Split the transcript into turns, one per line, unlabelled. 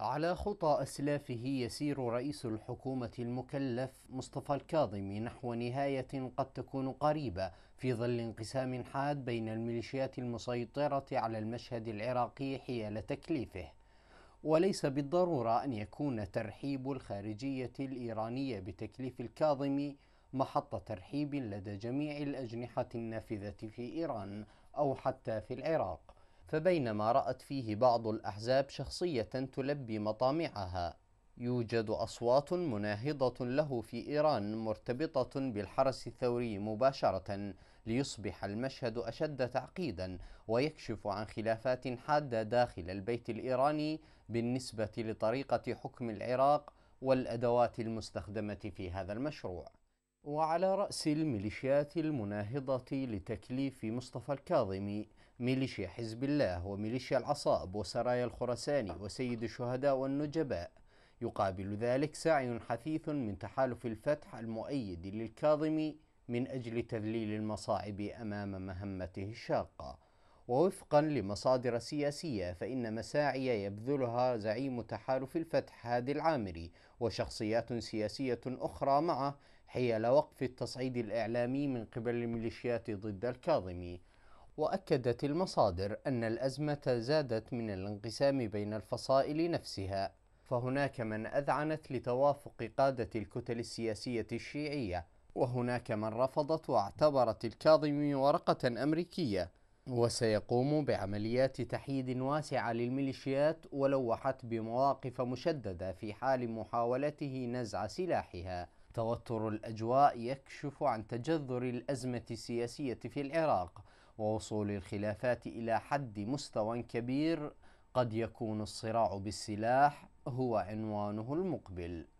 على خطى أسلافه يسير رئيس الحكومة المكلف مصطفى الكاظمي نحو نهاية قد تكون قريبة في ظل انقسام حاد بين الميليشيات المسيطرة على المشهد العراقي حيال تكليفه وليس بالضرورة أن يكون ترحيب الخارجية الإيرانية بتكليف الكاظمي محط ترحيب لدى جميع الأجنحة النافذة في إيران أو حتى في العراق فبينما رأت فيه بعض الأحزاب شخصية تلبي مطامعها يوجد أصوات مناهضة له في إيران مرتبطة بالحرس الثوري مباشرة ليصبح المشهد أشد تعقيدا ويكشف عن خلافات حادة داخل البيت الإيراني بالنسبة لطريقة حكم العراق والأدوات المستخدمة في هذا المشروع وعلى رأس الميليشيات المناهضة لتكليف مصطفى الكاظمي ميليشيا حزب الله وميليشيا العصاب وسرايا الخرساني وسيد الشهداء والنجباء يقابل ذلك سعي حثيث من تحالف الفتح المؤيد للكاظمي من أجل تذليل المصاعب أمام مهمته الشاقة ووفقا لمصادر سياسية فإن مساعي يبذلها زعيم تحالف الفتح هادي العامري وشخصيات سياسية أخرى معه حيال وقف التصعيد الإعلامي من قبل الميليشيات ضد الكاظمي وأكدت المصادر أن الأزمة زادت من الانقسام بين الفصائل نفسها فهناك من أذعنت لتوافق قادة الكتل السياسية الشيعية وهناك من رفضت واعتبرت الكاظمي ورقة أمريكية وسيقوم بعمليات تحييد واسعة للميليشيات ولوحت بمواقف مشددة في حال محاولته نزع سلاحها توتر الأجواء يكشف عن تجذر الأزمة السياسية في العراق ووصول الخلافات إلى حد مستوى كبير قد يكون الصراع بالسلاح هو عنوانه المقبل